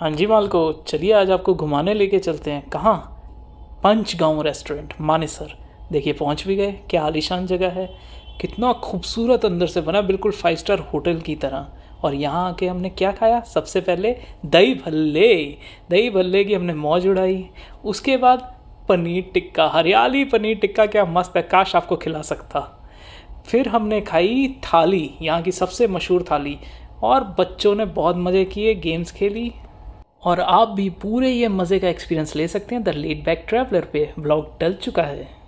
हाँ जी मालको चलिए आज आपको घुमाने लेके चलते हैं कहाँ पंच गाँव रेस्टोरेंट मानेसर देखिए पहुँच भी गए क्या आलिशान जगह है कितना खूबसूरत अंदर से बना बिल्कुल फाइव स्टार होटल की तरह और यहाँ आके हमने क्या खाया सबसे पहले दही भल्ले दही भल्ले की हमने मौज उड़ाई उसके बाद पनीर टिक्का हरियाली पनीर टिक्का क्या मस्त है काश आपको खिला सकता फिर हमने खाई थाली यहाँ की सबसे मशहूर थाली और बच्चों ने बहुत मज़े किए गेम्स खेली और आप भी पूरे ये मज़े का एक्सपीरियंस ले सकते हैं द लेट बैक ट्रैवलर पे ब्लॉग डल चुका है